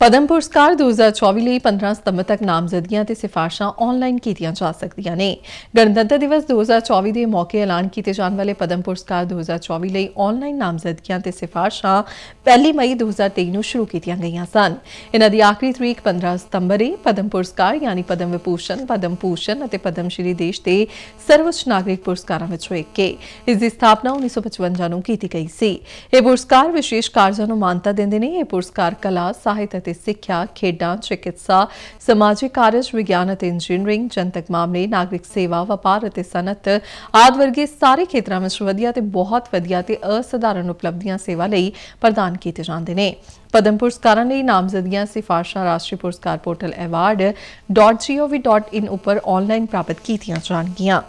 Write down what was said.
पदम पुरस्कार दो हज़ार चौबी लिए पंद्रह सितंबर तक नामजदगियां सिफारशा ऑनलाइन कीतिया जा सकती ने गणतंत्र दिवस दो हज़ार चौबी के मौके ऐलान किए जाने वाले पदम पुरस्कार दो हज़ार चौबी लिए ऑनलाइन नामजदगियां सिफारशा पहली मई दो हज़ार तेई में शुरू की गई सन इन दखरी तरीक पंद्रह सितंबर है पदम पुरस्कार यानी पदम विभूषण पदम भूषण और पदम श्री देश के सर्वोच्च नागरिक पुरस्कार एक इसकी स्थापना उन्नीस सौ पचवंजा में की गई सी ये पुरस्कार विशेष कार्यों को मानता देंगे ने पुरस्कार कला साहित्य ਅਤੇ ਸਿੱਖਿਆ ਖੇਡਾਂ ਚਿਕਿਤਸਾ ਸਮਾਜਿਕ ਕਾਰਜ ਵਿਗਿਆਨ ਅਤੇ ਇੰਜੀਨੀਅਰਿੰਗ ਜਨਤਕ ਮਾਮਲੇ ਨਾਗਰਿਕ ਸੇਵਾ ਵਪਾਰ ਅਤੇ ਸਨਅਤ ਆਦ ਵਰਗੇ ਸਾਰੇ ਖੇਤਰਾਂ ਵਿੱਚ ਵਧੀਆ ਤੇ ਬਹੁਤ ਵਧੀਆ ਤੇ ਅਸਧਾਰਨ ਉਪਲਬਧੀਆਂ ਸੇਵਾ ਲਈ ਪ੍ਰਦਾਨ ਕੀਤੇ ਜਾਂਦੇ ਨੇ ਪਦਮ ਪੁਰਸਕਾਰਾਂ ਲਈ ਨਾਮਜ਼ਦਗੀਆਂ ਸਿਫਾਰਸ਼ਾਂ ਰਾਸ਼ਟਰੀ ਪੁਰਸਕਾਰ ਪੋਰਟਲ award.gov.in ਉੱਪਰ ਆਨਲਾਈਨ ਪ੍ਰਾਪਤ ਕੀਤੀਆਂ ਜਾਣਗੀਆਂ